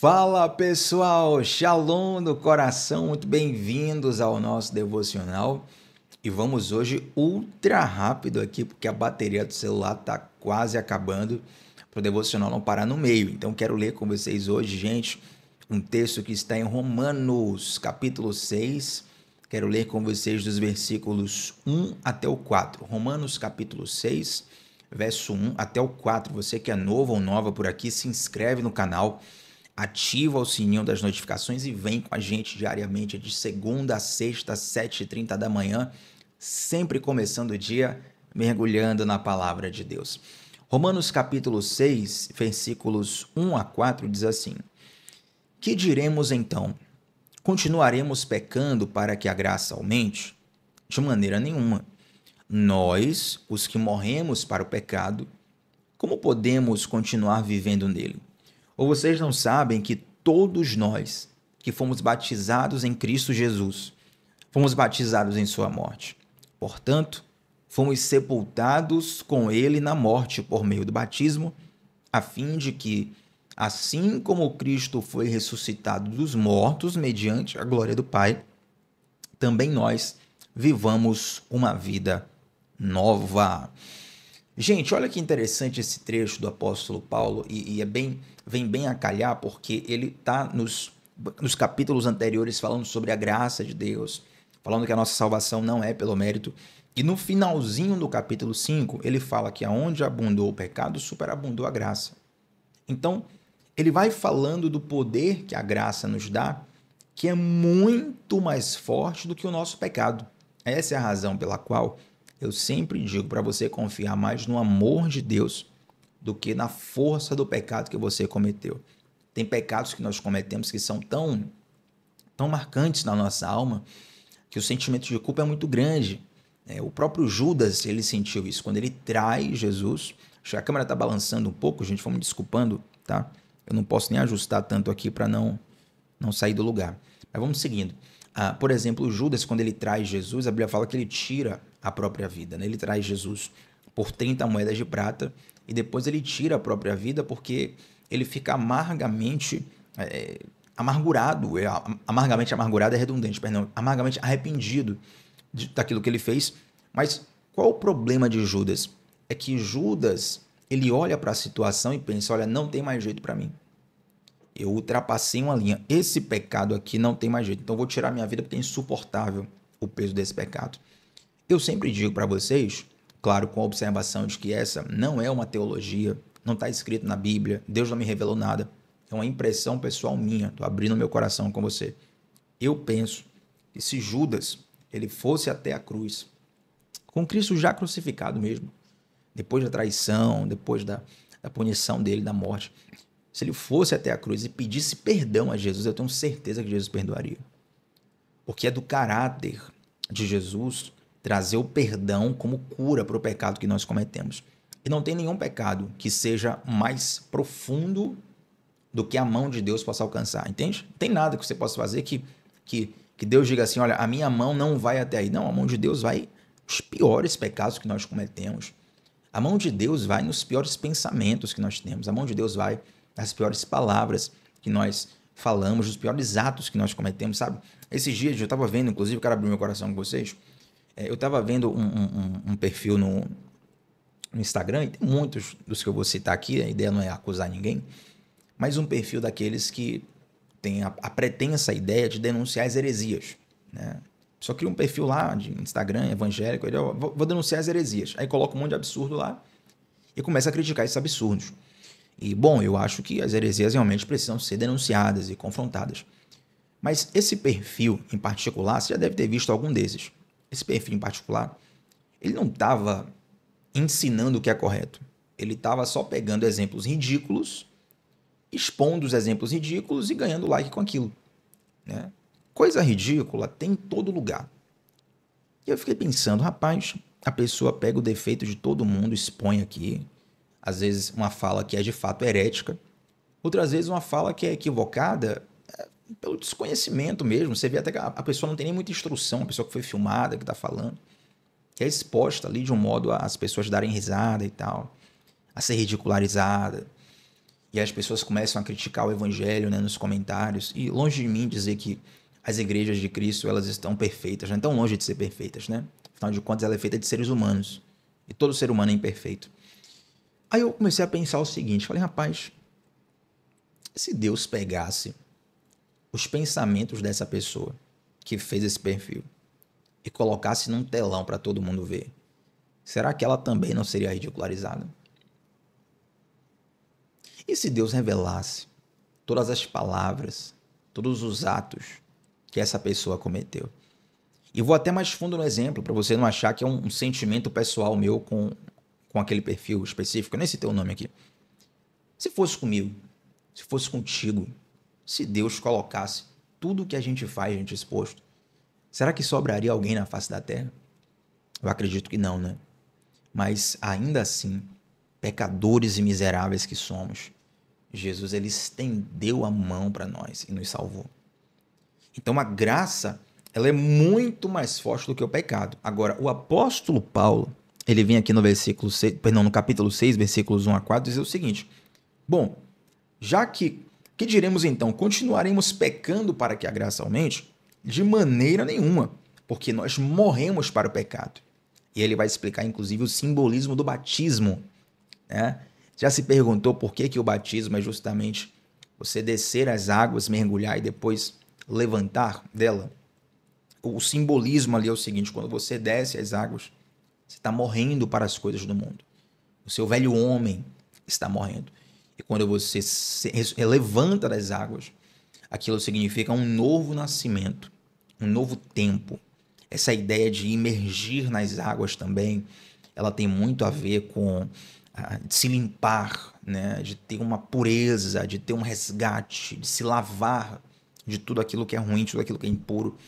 Fala pessoal, Shalom do coração, muito bem-vindos ao nosso devocional. E vamos hoje ultra rápido aqui, porque a bateria do celular está quase acabando para o devocional não parar no meio. Então quero ler com vocês hoje, gente, um texto que está em Romanos, capítulo 6. Quero ler com vocês dos versículos 1 até o 4. Romanos, capítulo 6, verso 1 até o 4. Você que é novo ou nova por aqui, se inscreve no canal ativa o sininho das notificações e vem com a gente diariamente é de segunda a sexta, 7h30 da manhã, sempre começando o dia mergulhando na palavra de Deus. Romanos capítulo 6, versículos 1 a 4 diz assim: Que diremos então? Continuaremos pecando para que a graça aumente? De maneira nenhuma. Nós, os que morremos para o pecado, como podemos continuar vivendo nele? Ou vocês não sabem que todos nós que fomos batizados em Cristo Jesus, fomos batizados em sua morte. Portanto, fomos sepultados com ele na morte por meio do batismo, a fim de que, assim como Cristo foi ressuscitado dos mortos mediante a glória do Pai, também nós vivamos uma vida nova. Gente, olha que interessante esse trecho do apóstolo Paulo, e, e é bem vem bem a calhar porque ele está nos, nos capítulos anteriores falando sobre a graça de Deus, falando que a nossa salvação não é pelo mérito. E no finalzinho do capítulo 5, ele fala que aonde abundou o pecado, superabundou a graça. Então, ele vai falando do poder que a graça nos dá, que é muito mais forte do que o nosso pecado. Essa é a razão pela qual eu sempre digo para você confiar mais no amor de Deus do que na força do pecado que você cometeu. Tem pecados que nós cometemos que são tão, tão marcantes na nossa alma que o sentimento de culpa é muito grande. É, o próprio Judas ele sentiu isso quando ele trai Jesus. Acho que a câmera está balançando um pouco, gente, vamos desculpando, tá? Eu não posso nem ajustar tanto aqui para não não sair do lugar. Mas vamos seguindo. Ah, por exemplo, Judas, quando ele traz Jesus, a Bíblia fala que ele tira a própria vida. Né? Ele traz Jesus por 30 moedas de prata e depois ele tira a própria vida porque ele fica amargamente é, é amargurado, é, amargamente amargurado é redundante, perdão, amargamente arrependido de, daquilo que ele fez. Mas qual o problema de Judas? É que Judas ele olha para a situação e pensa: olha, não tem mais jeito para mim. Eu ultrapassei uma linha. Esse pecado aqui não tem mais jeito. Então vou tirar minha vida porque é insuportável o peso desse pecado. Eu sempre digo para vocês Claro, com a observação de que essa não é uma teologia, não está escrito na Bíblia, Deus não me revelou nada. É uma impressão pessoal minha, estou abrindo meu coração com você. Eu penso que se Judas ele fosse até a cruz, com Cristo já crucificado mesmo, depois da traição, depois da, da punição dele, da morte, se ele fosse até a cruz e pedisse perdão a Jesus, eu tenho certeza que Jesus perdoaria. Porque é do caráter de Jesus trazer o perdão como cura para o pecado que nós cometemos. E não tem nenhum pecado que seja mais profundo do que a mão de Deus possa alcançar, entende? Não tem nada que você possa fazer que, que, que Deus diga assim: olha, a minha mão não vai até aí. Não, a mão de Deus vai os piores pecados que nós cometemos. A mão de Deus vai nos piores pensamentos que nós temos. A mão de Deus vai nas piores palavras que nós falamos, nos piores atos que nós cometemos, sabe? Esses dias eu estava vendo, inclusive, eu quero abrir meu coração com vocês. É, eu estava vendo um, um, um perfil no, no, Instagram, e tem muitos dos que eu vou citar aqui, a ideia não é acusar ninguém, mas um perfil daqueles que tem a, a pretensa ideia de denunciar as heresias. Né? Só cria um perfil lá de Instagram evangélico, ele, ó, vou, vou denunciar as heresias. Aí coloca um monte de absurdo lá e começa a criticar esses absurdos. E, bom, eu acho que as heresias realmente precisam ser denunciadas e confrontadas. Mas esse perfil em particular, você já deve ter visto algum desses esse perfil em particular, ele não estava ensinando o que é correto. Ele estava só pegando exemplos ridículos, expondo os exemplos ridículos e ganhando like com aquilo. Né? Coisa ridícula tem em todo lugar. E eu fiquei pensando, rapaz, a pessoa pega o defeito de todo mundo, expõe aqui. Às vezes uma fala que é de fato herética, outras vezes uma fala que é equivocada pelo desconhecimento mesmo. Você vê até que a pessoa não tem nem muita instrução, a pessoa que foi filmada, que está falando. Que é exposta ali de um modo as pessoas darem risada e tal, a ser ridicularizada. E as pessoas começam a criticar o evangelho né, nos comentários. E longe de mim dizer que as igrejas de Cristo elas estão perfeitas, não né? tão longe de ser perfeitas, né? Afinal de contas, ela é feita de seres humanos. E todo ser humano é imperfeito. Aí eu comecei a pensar o seguinte: falei, rapaz, se Deus pegasse os pensamentos dessa pessoa que fez esse perfil e colocasse num telão para todo mundo ver, será que ela também não seria ridicularizada? E se Deus revelasse todas as palavras, todos os atos que essa pessoa cometeu? E vou até mais fundo no exemplo, para você não achar que é um, sentimento pessoal meu com, com aquele perfil específico. nem citei o nome aqui. Se fosse comigo, se fosse contigo, se Deus colocasse tudo o que a gente faz, gente, exposto? Será que sobraria alguém na face da terra? Eu acredito que não, né? Mas ainda assim, pecadores e miseráveis que somos, Jesus ele estendeu a mão para nós e nos salvou. Então a graça, ela é muito mais forte do que o pecado. Agora, o apóstolo Paulo, ele vem aqui no versículo 6, perdão, no capítulo 6, versículos 1 a 4, dizer o seguinte: Bom, já que que diremos então? Continuaremos pecando para que a graça aumente? De maneira nenhuma, porque nós morremos para o pecado. E ele vai explicar, inclusive, o simbolismo do batismo. Né? Já se perguntou por que, que o batismo é justamente você descer as águas, mergulhar e depois levantar dela? O simbolismo ali é o seguinte: quando você desce as águas, você está morrendo para as coisas do mundo. O seu velho homem está morrendo. E quando você se levanta das águas, aquilo significa um novo nascimento, um novo tempo. Essa ideia de imergir nas águas também, ela tem muito a ver com ah, se limpar, né? de ter uma pureza, de ter um resgate, de se lavar de tudo aquilo que é ruim, de tudo aquilo que é impuro.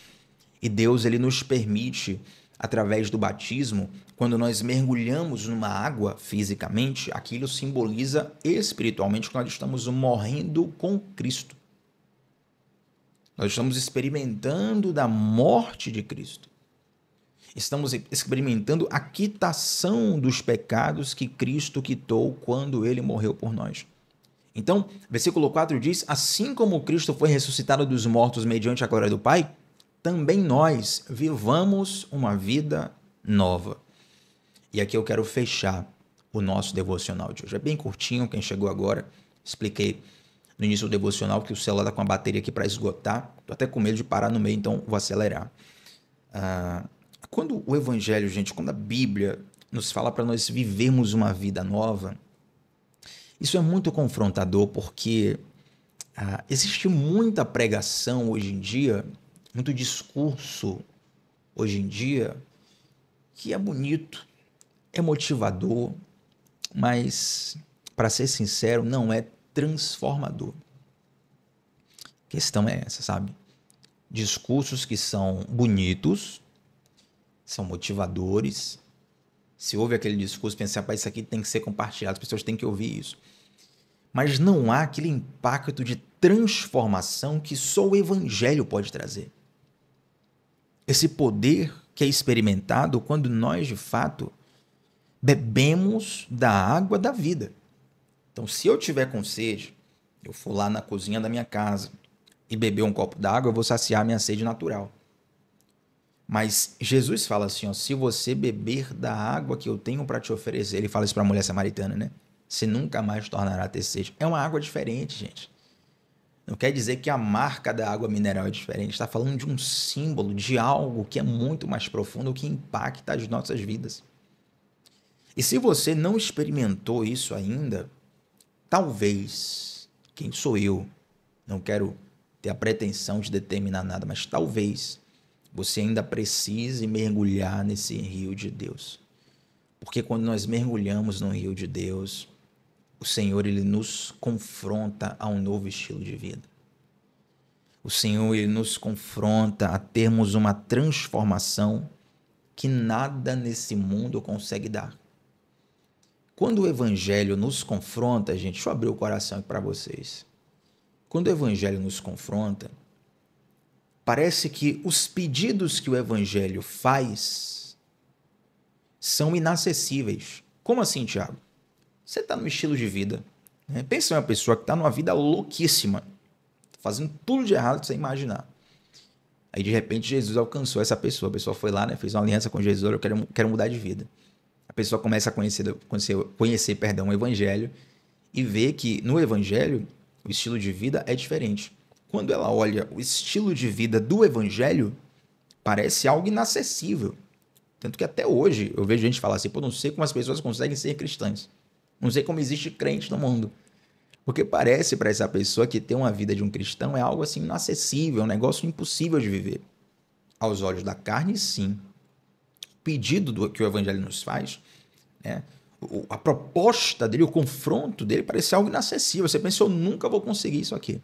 E Deus ele nos permite através do batismo, quando nós mergulhamos numa água fisicamente, aquilo simboliza espiritualmente que nós estamos morrendo com Cristo. Nós estamos experimentando da morte de Cristo. Estamos experimentando a quitação dos pecados que Cristo quitou quando ele morreu por nós. Então, versículo 4 diz: Assim como Cristo foi ressuscitado dos mortos mediante a glória do Pai, também nós vivamos uma vida nova. E aqui eu quero fechar o nosso devocional de hoje. É bem curtinho, quem chegou agora, expliquei no início do devocional que o celular está com a bateria aqui para esgotar. Estou até com medo de parar no meio, então vou acelerar. Ah, quando o Evangelho, gente, quando a Bíblia nos fala para nós vivermos uma vida nova, isso é muito confrontador porque ah, existe muita pregação hoje em dia muito discurso hoje em dia que é bonito, é motivador, mas para ser sincero, não é transformador. A questão é essa, sabe? Discursos que são bonitos, são motivadores. Se houve aquele discurso, pensar, assim, para isso aqui tem que ser compartilhado, as pessoas têm que ouvir isso. Mas não há aquele impacto de transformação que só o evangelho pode trazer esse poder que é experimentado quando nós, de fato, bebemos da água da vida. Então, se eu tiver com sede, eu for lá na cozinha da minha casa e beber um copo d'água, eu vou saciar minha sede natural. Mas Jesus fala assim: ó, se você beber da água que eu tenho para te oferecer, ele fala isso para a mulher samaritana, né? Você nunca mais tornará a ter sede. É uma água diferente, gente. Não quer dizer que a marca da água mineral é diferente. Está falando de um símbolo, de algo que é muito mais profundo, que impacta as nossas vidas. E se você não experimentou isso ainda, talvez, quem sou eu, não quero ter a pretensão de determinar nada, mas talvez você ainda precise mergulhar nesse rio de Deus. Porque quando nós mergulhamos no rio de Deus, o Senhor ele nos confronta a um novo estilo de vida. O Senhor ele nos confronta a termos uma transformação que nada nesse mundo consegue dar. Quando o evangelho nos confronta, gente, deixa eu abrir o coração aqui para vocês. Quando o evangelho nos confronta, parece que os pedidos que o evangelho faz são inacessíveis. Como assim, Tiago? Você está no estilo de vida. Né? Pensa em uma pessoa que está numa vida louquíssima, fazendo tudo de errado que você imaginar. Aí de repente Jesus alcançou essa pessoa. A pessoa foi lá, né? fez uma aliança com Jesus, eu quero, quero mudar de vida. A pessoa começa a conhecer, conhecer, conhecer perdão, o evangelho e vê que no evangelho o estilo de vida é diferente. Quando ela olha o estilo de vida do evangelho, parece algo inacessível. Tanto que até hoje eu vejo gente falar assim, pô, não sei como as pessoas conseguem ser cristãs. Não sei como existe crente no mundo. Porque parece para essa pessoa que ter uma vida de um cristão é algo assim inacessível, um negócio impossível de viver. Aos olhos da carne, sim. O pedido do, que o evangelho nos faz, né? O, a proposta dele, o confronto dele parece algo inacessível. Você pensa, eu nunca vou conseguir isso aqui.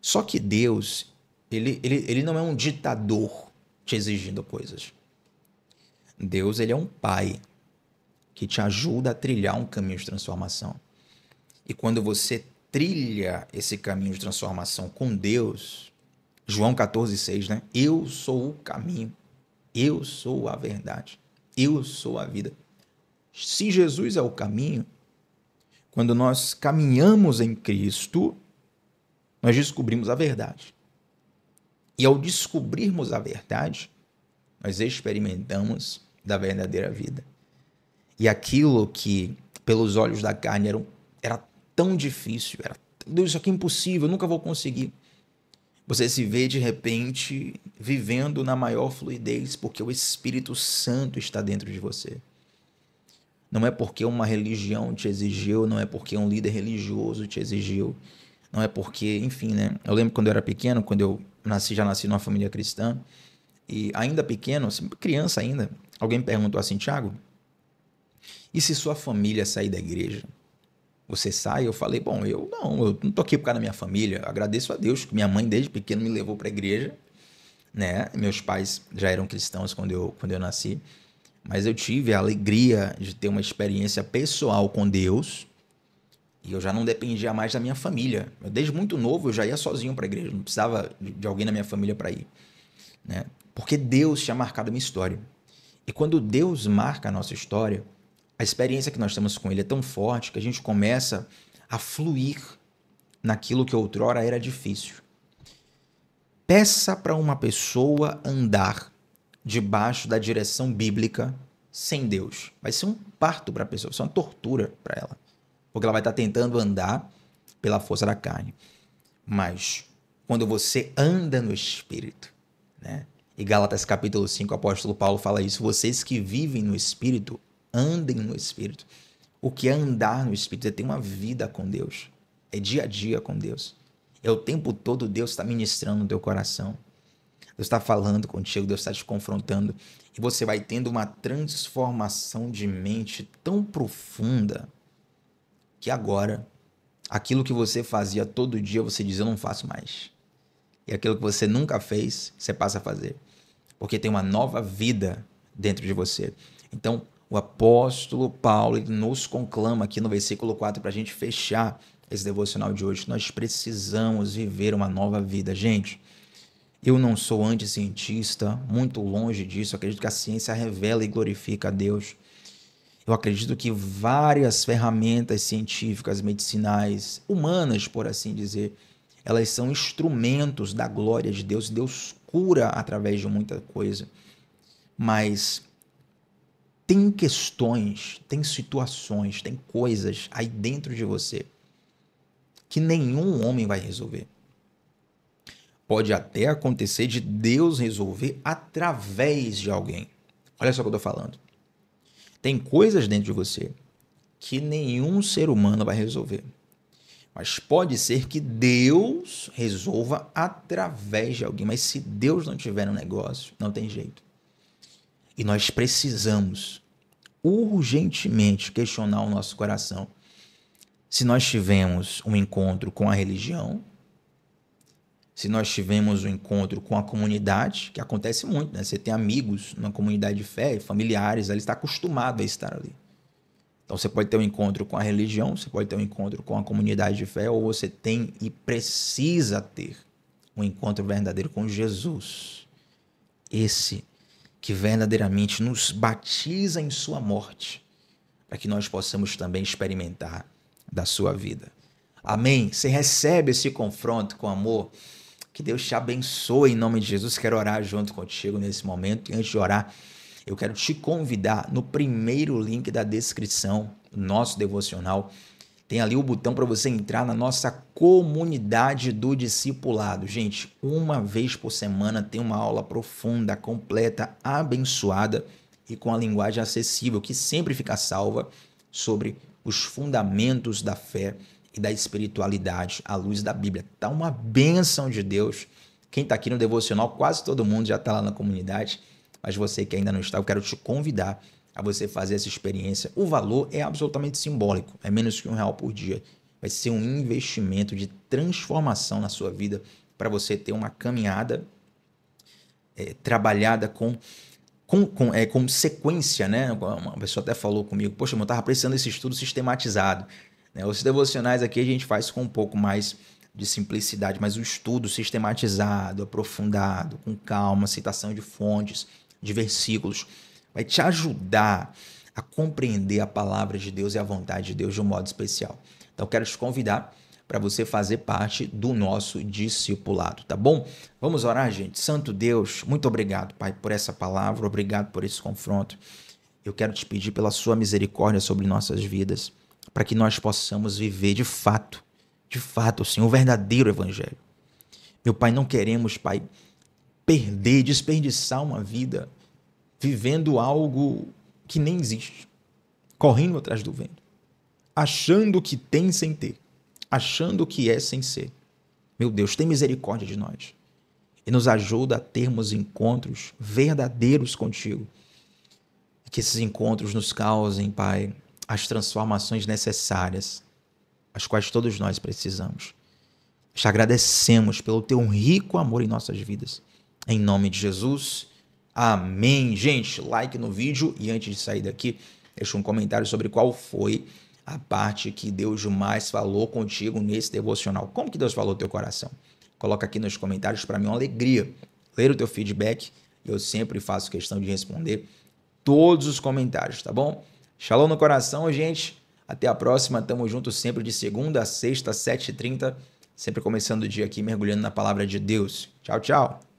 Só que Deus, ele, ele, ele não é um ditador te exigindo coisas. Deus, ele é um pai que te ajuda a trilhar um caminho de transformação. E quando você trilha esse caminho de transformação com Deus, João 14,6, né? Eu sou o caminho, eu sou a verdade, eu sou a vida. Se Jesus é o caminho, quando nós caminhamos em Cristo, nós descobrimos a verdade. E ao descobrirmos a verdade, nós experimentamos da verdadeira vida. E aquilo que, pelos olhos da carne, era, era tão difícil, era Deus, isso aqui é impossível, eu nunca vou conseguir. Você se vê de repente vivendo na maior fluidez, porque o Espírito Santo está dentro de você. Não é porque uma religião te exigiu, não é porque um líder religioso te exigiu, não é porque, enfim, né? Eu lembro quando eu era pequeno, quando eu nasci, já nasci numa família cristã, e ainda pequeno, assim, criança ainda, alguém perguntou assim, Tiago, e se sua família sair da igreja? Você sai? Eu falei, bom, eu não, eu não tô aqui por causa da minha família. Eu agradeço a Deus que minha mãe desde pequeno me levou para a igreja, né? Meus pais já eram cristãos quando eu, quando eu nasci, mas eu tive a alegria de ter uma experiência pessoal com Deus e eu já não dependia mais da minha família. Eu, desde muito novo eu já ia sozinho para a igreja, não precisava de alguém na minha família para ir, né? Porque Deus tinha marcado a minha história. E quando Deus marca a nossa história, a experiência que nós temos com ele é tão forte que a gente começa a fluir naquilo que outrora era difícil. Peça para uma pessoa andar debaixo da direção bíblica sem Deus. Vai ser um parto para a pessoa, vai ser uma tortura para ela. Porque ela vai estar tá tentando andar pela força da carne. Mas quando você anda no Espírito, né? E Gálatas capítulo 5, o apóstolo Paulo fala isso: vocês que vivem no Espírito Andem no Espírito. O que é andar no Espírito? É ter uma vida com Deus. É dia a dia com Deus. É o tempo todo Deus está ministrando no teu coração. Deus está falando contigo, Deus está te confrontando. E você vai tendo uma transformação de mente tão profunda que agora aquilo que você fazia todo dia você diz: Eu não faço mais. E aquilo que você nunca fez, você passa a fazer. Porque tem uma nova vida dentro de você. Então, o apóstolo Paulo nos conclama aqui no versículo 4 para a gente fechar esse devocional de hoje. Nós precisamos viver uma nova vida. Gente, eu não sou anticientista, muito longe disso. Eu acredito que a ciência revela e glorifica a Deus. Eu acredito que várias ferramentas científicas, medicinais, humanas, por assim dizer, elas são instrumentos da glória de Deus. Deus cura através de muita coisa. Mas tem questões, tem situações, tem coisas aí dentro de você que nenhum homem vai resolver. Pode até acontecer de Deus resolver através de alguém. Olha só o que eu estou falando. Tem coisas dentro de você que nenhum ser humano vai resolver. Mas pode ser que Deus resolva através de alguém. Mas se Deus não tiver no negócio, não tem jeito. E nós precisamos urgentemente questionar o nosso coração. Se nós tivemos um encontro com a religião, se nós tivemos um encontro com a comunidade, que acontece muito, né? Você tem amigos na comunidade de fé, familiares, ele está acostumado a estar ali. Então você pode ter um encontro com a religião, você pode ter um encontro com a comunidade de fé, ou você tem e precisa ter um encontro verdadeiro com Jesus. Esse que verdadeiramente nos batiza em Sua morte, para que nós possamos também experimentar da Sua vida. Amém? Você recebe esse confronto com amor. Que Deus te abençoe em nome de Jesus. Quero orar junto contigo nesse momento. E antes de orar, eu quero te convidar no primeiro link da descrição, nosso devocional tem ali o botão para você entrar na nossa comunidade do discipulado. Gente, uma vez por semana tem uma aula profunda, completa, abençoada e com a linguagem acessível que sempre fica salva sobre os fundamentos da fé e da espiritualidade à luz da Bíblia. Tá uma benção de Deus. Quem está aqui no devocional, quase todo mundo já está lá na comunidade, mas você que ainda não está, eu quero te convidar a você fazer essa experiência. O valor é absolutamente simbólico, é menos que um real por dia. Vai ser um investimento de transformação na sua vida para você ter uma caminhada é, trabalhada com com, com, é, com sequência, né? Uma pessoa até falou comigo, poxa, eu estava precisando desse estudo sistematizado. Né? Os devocionais aqui a gente faz com um pouco mais de simplicidade, mas o estudo sistematizado, aprofundado, com calma, citação de fontes, de versículos vai te ajudar a compreender a palavra de Deus e a vontade de Deus de um modo especial. Então, quero te convidar para você fazer parte do nosso discipulado, tá bom? Vamos orar, gente. Santo Deus, muito obrigado, Pai, por essa palavra, obrigado por esse confronto. Eu quero te pedir pela sua misericórdia sobre nossas vidas, para que nós possamos viver de fato, de fato, Senhor, o verdadeiro evangelho. Meu Pai, não queremos, Pai, perder, desperdiçar uma vida vivendo algo que nem existe, correndo atrás do vento, achando que tem sem ter, achando que é sem ser. Meu Deus, tem misericórdia de nós e nos ajuda a termos encontros verdadeiros contigo. Que esses encontros nos causem, Pai, as transformações necessárias, as quais todos nós precisamos. Te agradecemos pelo teu rico amor em nossas vidas. Em nome de Jesus. Amém. Gente, like no vídeo e antes de sair daqui, deixa um comentário sobre qual foi a parte que Deus mais falou contigo nesse devocional. Como que Deus falou teu coração? Coloca aqui nos comentários, para mim é uma alegria ler o teu feedback. Eu sempre faço questão de responder todos os comentários, tá bom? Shalom no coração, gente. Até a próxima. Tamo junto sempre de segunda a sexta, 7h30. Sempre começando o dia aqui, mergulhando na palavra de Deus. Tchau, tchau.